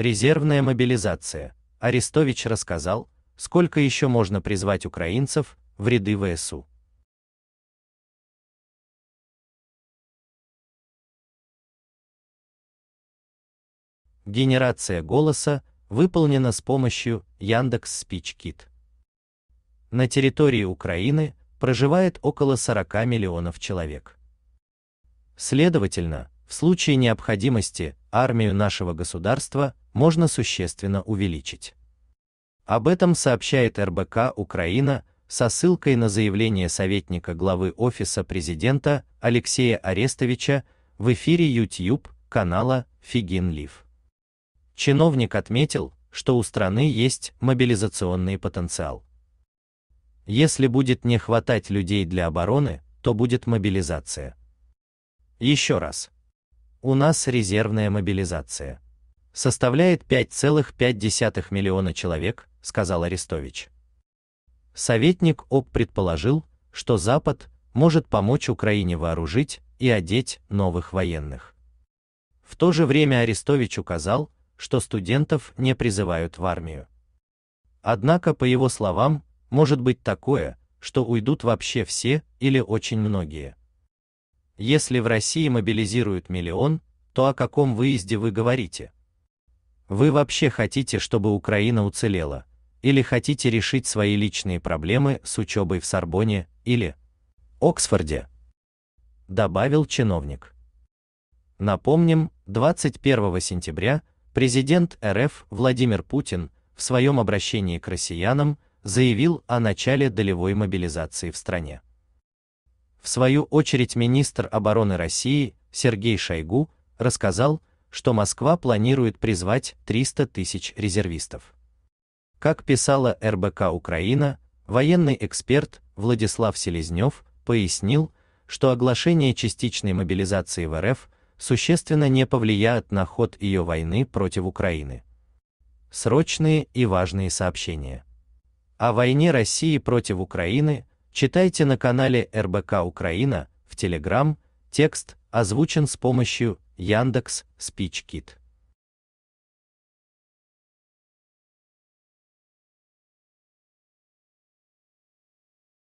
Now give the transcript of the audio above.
Резервная мобилизация. Арестович рассказал, сколько еще можно призвать украинцев в ряды ВСУ. Генерация голоса выполнена с помощью Яндекс SpeechKit. На территории Украины проживает около 40 миллионов человек. Следовательно, в случае необходимости армию нашего государства можно существенно увеличить. Об этом сообщает РБК Украина со ссылкой на заявление советника главы Офиса президента Алексея Арестовича в эфире YouTube канала Фигин Лив. Чиновник отметил, что у страны есть мобилизационный потенциал. Если будет не хватать людей для обороны, то будет мобилизация. Еще раз. У нас резервная мобилизация составляет 5,5 миллиона человек, сказал Арестович. Советник ОП предположил, что Запад может помочь Украине вооружить и одеть новых военных. В то же время Арестович указал, что студентов не призывают в армию. Однако, по его словам, может быть такое, что уйдут вообще все или очень многие. Если в России мобилизируют миллион, то о каком выезде вы говорите? Вы вообще хотите, чтобы Украина уцелела? Или хотите решить свои личные проблемы с учебой в Сорбоне или Оксфорде? Добавил чиновник. Напомним, 21 сентября президент РФ Владимир Путин в своем обращении к россиянам заявил о начале долевой мобилизации в стране. В свою очередь министр обороны России Сергей Шойгу рассказал, что Москва планирует призвать 300 тысяч резервистов. Как писала РБК Украина, военный эксперт Владислав Селезнев пояснил, что оглашение частичной мобилизации в РФ существенно не повлияет на ход ее войны против Украины. Срочные и важные сообщения. О войне России против Украины читайте на канале РБК Украина в Телеграм, текст озвучен с помощью Яндекс, SpeechKit.